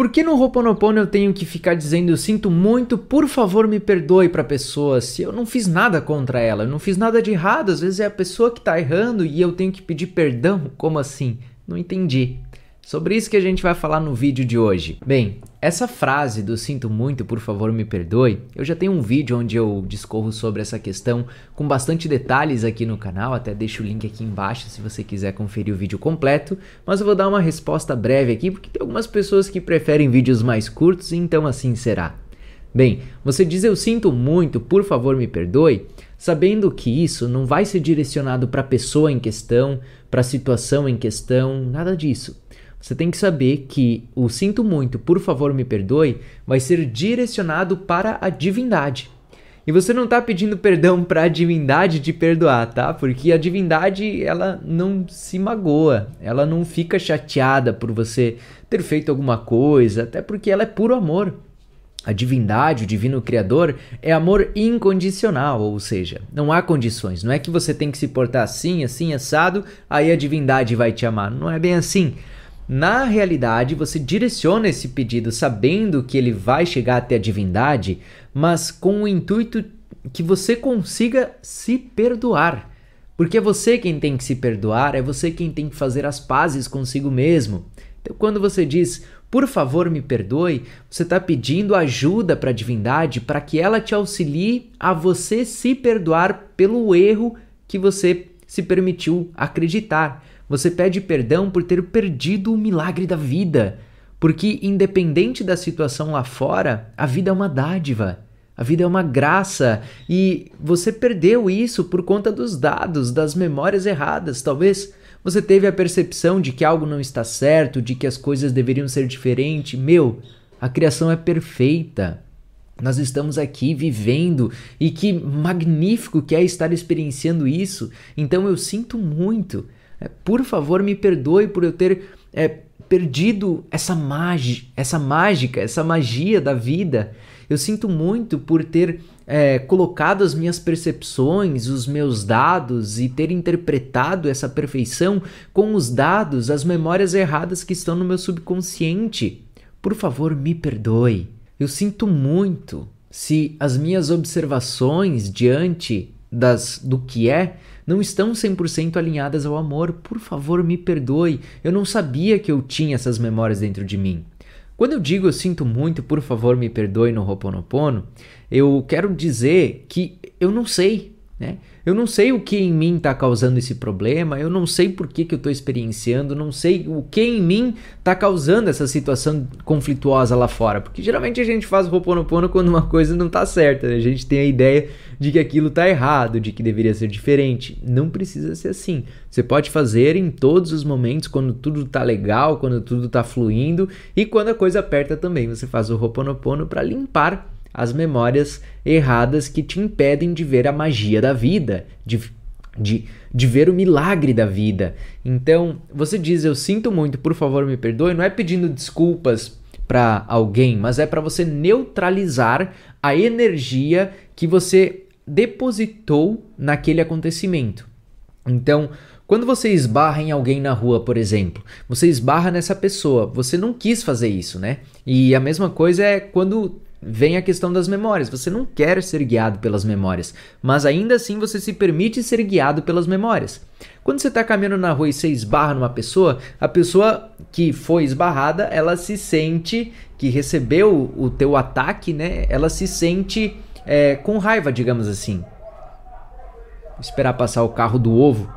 Por que no Ho'oponopono eu tenho que ficar dizendo eu sinto muito, por favor me perdoe para a pessoa se eu não fiz nada contra ela, eu não fiz nada de errado, às vezes é a pessoa que está errando e eu tenho que pedir perdão? Como assim? Não entendi. Sobre isso que a gente vai falar no vídeo de hoje. Bem, essa frase do sinto muito, por favor me perdoe, eu já tenho um vídeo onde eu discorro sobre essa questão com bastante detalhes aqui no canal, até deixo o link aqui embaixo se você quiser conferir o vídeo completo, mas eu vou dar uma resposta breve aqui porque tem algumas pessoas que preferem vídeos mais curtos, então assim será. Bem, você diz eu sinto muito, por favor me perdoe, sabendo que isso não vai ser direcionado para a pessoa em questão, para a situação em questão, nada disso. Você tem que saber que o sinto muito, por favor me perdoe, vai ser direcionado para a divindade. E você não está pedindo perdão para a divindade de perdoar, tá? Porque a divindade, ela não se magoa, ela não fica chateada por você ter feito alguma coisa, até porque ela é puro amor. A divindade, o divino criador, é amor incondicional, ou seja, não há condições. Não é que você tem que se portar assim, assim, assado, aí a divindade vai te amar. Não é bem assim na realidade você direciona esse pedido sabendo que ele vai chegar até a divindade, mas com o intuito que você consiga se perdoar. Porque é você quem tem que se perdoar, é você quem tem que fazer as pazes consigo mesmo. Então, quando você diz, por favor, me perdoe, você está pedindo ajuda para a divindade para que ela te auxilie a você se perdoar pelo erro que você se permitiu acreditar. Você pede perdão por ter perdido o milagre da vida, porque independente da situação lá fora, a vida é uma dádiva. A vida é uma graça e você perdeu isso por conta dos dados, das memórias erradas. Talvez você teve a percepção de que algo não está certo, de que as coisas deveriam ser diferentes. Meu, a criação é perfeita. Nós estamos aqui vivendo e que magnífico que é estar experienciando isso. Então eu sinto muito é, por favor, me perdoe por eu ter é, perdido essa, magi essa mágica, essa magia da vida. Eu sinto muito por ter é, colocado as minhas percepções, os meus dados e ter interpretado essa perfeição com os dados, as memórias erradas que estão no meu subconsciente. Por favor, me perdoe. Eu sinto muito se as minhas observações diante das, do que é não estão 100% alinhadas ao amor. Por favor, me perdoe. Eu não sabia que eu tinha essas memórias dentro de mim. Quando eu digo eu sinto muito, por favor, me perdoe no Ho'oponopono, eu quero dizer que eu não sei. Né? Eu não sei o que em mim está causando esse problema, eu não sei por que, que eu estou experienciando, não sei o que em mim está causando essa situação conflituosa lá fora. Porque geralmente a gente faz o roponopono quando uma coisa não está certa, né? a gente tem a ideia de que aquilo está errado, de que deveria ser diferente. Não precisa ser assim. Você pode fazer em todos os momentos, quando tudo está legal, quando tudo está fluindo e quando a coisa aperta também. Você faz o roponopono para limpar as memórias erradas que te impedem de ver a magia da vida, de, de, de ver o milagre da vida. Então, você diz: Eu sinto muito, por favor, me perdoe, não é pedindo desculpas para alguém, mas é para você neutralizar a energia que você depositou naquele acontecimento. Então, quando você esbarra em alguém na rua, por exemplo, você esbarra nessa pessoa, você não quis fazer isso, né? E a mesma coisa é quando vem a questão das memórias. Você não quer ser guiado pelas memórias, mas ainda assim você se permite ser guiado pelas memórias. Quando você está caminhando na rua e você esbarra numa pessoa, a pessoa que foi esbarrada, ela se sente que recebeu o teu ataque, né? Ela se sente é, com raiva, digamos assim. Vou esperar passar o carro do ovo.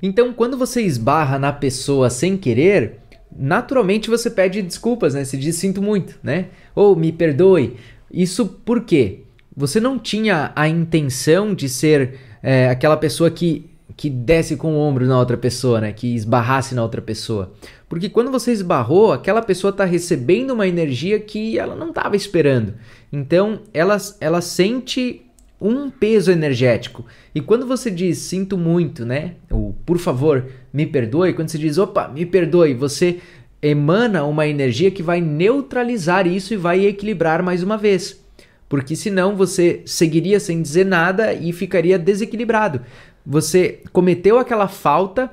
Então, quando você esbarra na pessoa sem querer, naturalmente você pede desculpas, né? Você diz sinto muito, né? Ou me perdoe. Isso por quê? Você não tinha a intenção de ser é, aquela pessoa que, que desce com o ombro na outra pessoa, né? Que esbarrasse na outra pessoa. Porque quando você esbarrou, aquela pessoa está recebendo uma energia que ela não estava esperando. Então, ela, ela sente um peso energético. E quando você diz sinto muito, né? Ou por favor, me perdoe, quando você diz opa, me perdoe, você emana uma energia que vai neutralizar isso e vai equilibrar mais uma vez. Porque senão você seguiria sem dizer nada e ficaria desequilibrado. Você cometeu aquela falta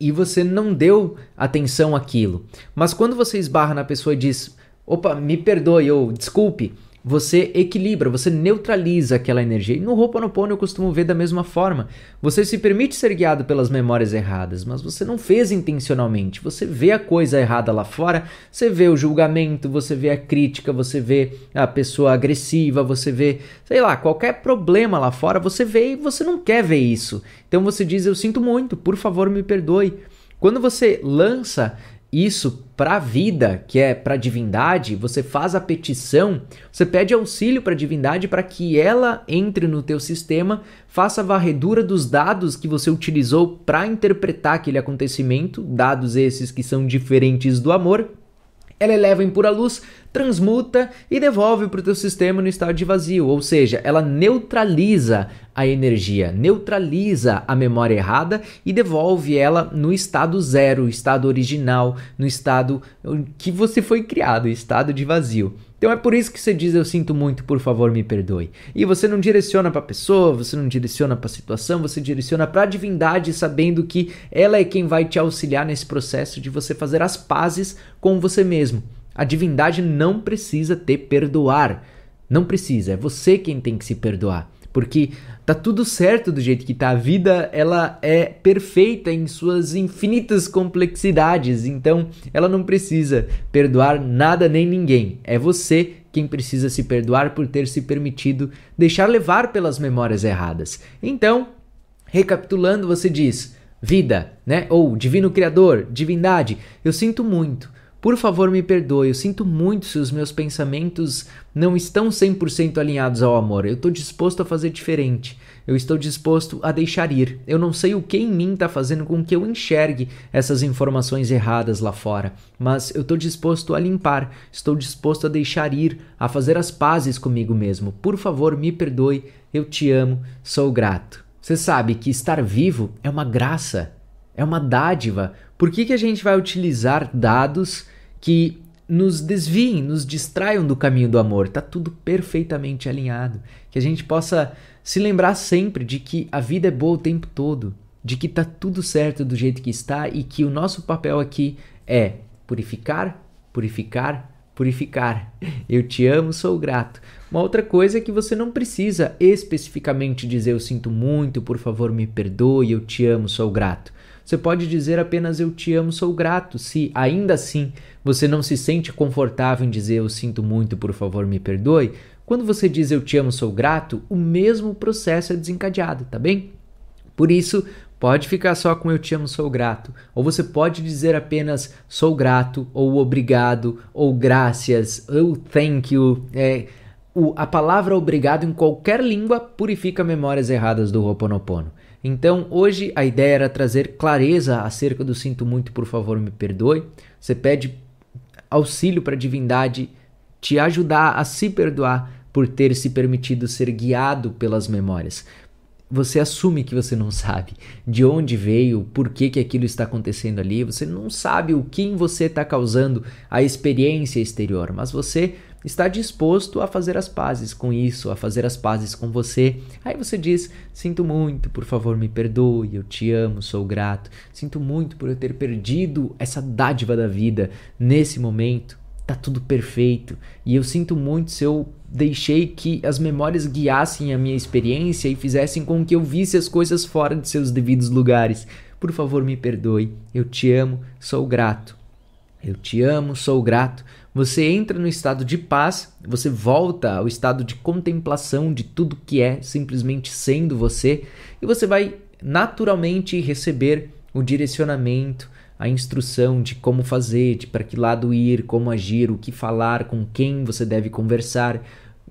e você não deu atenção àquilo. Mas quando você esbarra na pessoa e diz opa, me perdoe ou desculpe, você equilibra, você neutraliza aquela energia. E no Ho'oponopono eu costumo ver da mesma forma. Você se permite ser guiado pelas memórias erradas, mas você não fez intencionalmente. Você vê a coisa errada lá fora, você vê o julgamento, você vê a crítica, você vê a pessoa agressiva, você vê, sei lá, qualquer problema lá fora, você vê e você não quer ver isso. Então você diz: Eu sinto muito, por favor, me perdoe. Quando você lança isso para a vida, que é para a divindade, você faz a petição, você pede auxílio para a divindade para que ela entre no teu sistema, faça a varredura dos dados que você utilizou para interpretar aquele acontecimento, dados esses que são diferentes do amor, ela eleva a impura luz, transmuta e devolve para o teu sistema no estado de vazio, ou seja, ela neutraliza a energia, neutraliza a memória errada e devolve ela no estado zero, estado original, no estado que você foi criado, estado de vazio. Então é por isso que você diz eu sinto muito, por favor, me perdoe. E você não direciona para a pessoa, você não direciona para a situação, você direciona para a divindade, sabendo que ela é quem vai te auxiliar nesse processo de você fazer as pazes com você mesmo. A divindade não precisa te perdoar. Não precisa, é você quem tem que se perdoar porque tá tudo certo do jeito que tá. A vida, ela é perfeita em suas infinitas complexidades, então ela não precisa perdoar nada nem ninguém. É você quem precisa se perdoar por ter se permitido deixar levar pelas memórias erradas. Então, recapitulando, você diz: Vida, né? Ou Divino Criador, Divindade, eu sinto muito por favor, me perdoe, eu sinto muito se os meus pensamentos não estão 100% alinhados ao amor. Eu estou disposto a fazer diferente. Eu estou disposto a deixar ir. Eu não sei o que em mim está fazendo com que eu enxergue essas informações erradas lá fora, mas eu estou disposto a limpar, estou disposto a deixar ir, a fazer as pazes comigo mesmo. Por favor, me perdoe, eu te amo, sou grato. Você sabe que estar vivo é uma graça, é uma dádiva. Por que, que a gente vai utilizar dados que nos desviem, nos distraiam do caminho do amor. Tá tudo perfeitamente alinhado. Que a gente possa se lembrar sempre de que a vida é boa o tempo todo, de que tá tudo certo do jeito que está e que o nosso papel aqui é purificar, purificar, purificar. Eu te amo, sou grato. Uma outra coisa é que você não precisa especificamente dizer eu sinto muito, por favor me perdoe, eu te amo, sou grato. Você pode dizer apenas eu te amo, sou grato, se ainda assim você não se sente confortável em dizer eu sinto muito, por favor, me perdoe. Quando você diz eu te amo, sou grato, o mesmo processo é desencadeado, tá bem? Por isso, pode ficar só com eu te amo, sou grato. Ou você pode dizer apenas sou grato, ou obrigado, ou graças, ou thank you. É, o, a palavra obrigado em qualquer língua purifica memórias erradas do Ho'oponopono. Então, hoje a ideia era trazer clareza acerca do sinto muito, por favor, me perdoe. Você pede auxílio para a divindade te ajudar a se perdoar por ter se permitido ser guiado pelas memórias. Você assume que você não sabe de onde veio, por que, que aquilo está acontecendo ali, você não sabe o que em você está causando a experiência exterior, mas você está disposto a fazer as pazes com isso, a fazer as pazes com você. Aí você diz: Sinto muito, por favor, me perdoe, eu te amo, sou grato. Sinto muito por eu ter perdido essa dádiva da vida nesse momento. Tá tudo perfeito. E eu sinto muito se eu deixei que as memórias guiassem a minha experiência e fizessem com que eu visse as coisas fora de seus devidos lugares. Por favor, me perdoe. Eu te amo, sou grato. Eu te amo, sou grato você entra no estado de paz, você volta ao estado de contemplação de tudo que é simplesmente sendo você, e você vai naturalmente receber o direcionamento, a instrução de como fazer, de para que lado ir, como agir, o que falar, com quem você deve conversar,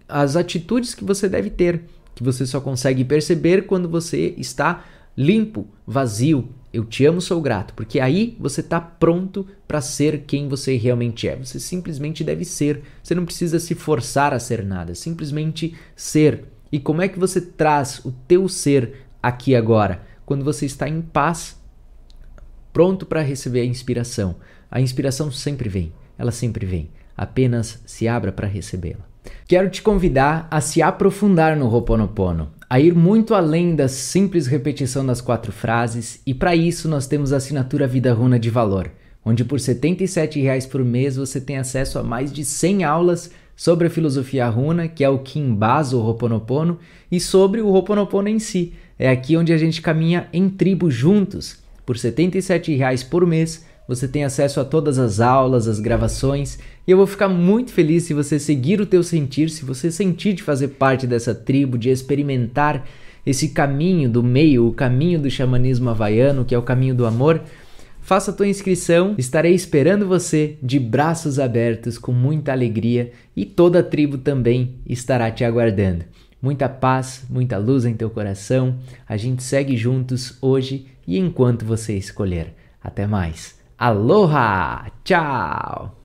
as atitudes que você deve ter, que você só consegue perceber quando você está limpo, vazio. Eu te amo, sou grato, porque aí você está pronto para ser quem você realmente é. Você simplesmente deve ser. Você não precisa se forçar a ser nada, simplesmente ser. E como é que você traz o teu ser aqui agora? Quando você está em paz, pronto para receber a inspiração. A inspiração sempre vem, ela sempre vem. Apenas se abra para recebê-la. Quero te convidar a se aprofundar no Ho'oponopono a ir muito além da simples repetição das quatro frases, e para isso nós temos a assinatura Vida Runa de Valor, onde por R$ 77,00 por mês você tem acesso a mais de 100 aulas sobre a filosofia runa, que é o que embasa o Ho'oponopono, e sobre o Roponopono em si. É aqui onde a gente caminha em tribo juntos. Por R$ 77,00 por mês, você tem acesso a todas as aulas, as gravações, e eu vou ficar muito feliz se você seguir o teu sentir, se você sentir de fazer parte dessa tribo, de experimentar esse caminho do meio, o caminho do xamanismo havaiano, que é o caminho do amor. Faça a tua inscrição, estarei esperando você de braços abertos, com muita alegria, e toda a tribo também estará te aguardando. Muita paz, muita luz em teu coração. A gente segue juntos hoje e enquanto você escolher. Até mais! Aloha! Tchau!